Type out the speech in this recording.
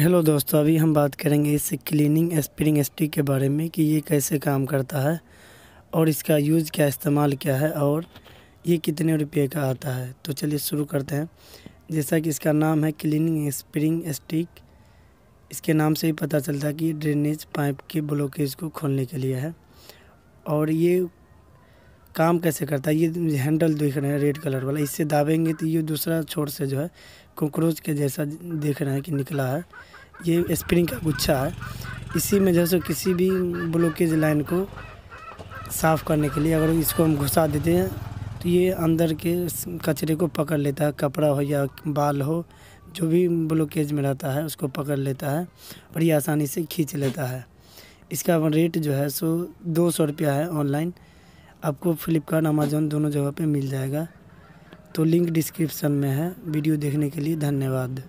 hello दोस्तों अभी हम बात करेंगे इस क्लीनिंग स्प्रिंग स्टिक के बारे में कि ये कैसे काम करता है और इसका यूज़ क्या इस्तेमाल क्या है और ये कितने रुपये का आता है तो चलिए शुरू करते हैं जैसा कि इसका नाम है क्लीनिंग स्प्रिंग स्टिक इसके नाम से ही पता चलता है कि ड्रेनेज पाइप के ब्लॉकेज को खोलने के लिए है और ये काम कैसे करता है ये हैंडल देख रहे हैं रेड कलर वाला इससे दाबेंगे तो ये दूसरा छोर से जो है कॉकरोच के जैसा देख रहे हैं कि निकला है ये स्प्रिंग का गुच्छा है इसी में जैसे किसी भी ब्लॉकेज लाइन को साफ़ करने के लिए अगर इसको हम घुसा देते हैं तो ये अंदर के कचरे को पकड़ लेता है कपड़ा हो या बाल हो जो भी ब्लॉकेज में रहता है उसको पकड़ लेता है बड़ी आसानी से खींच लेता है इसका रेट जो है सो दो सौ रुपया है ऑनलाइन आपको फ्लिपकार्ट अमेजोन दोनों जगह पे मिल जाएगा तो लिंक डिस्क्रिप्शन में है वीडियो देखने के लिए धन्यवाद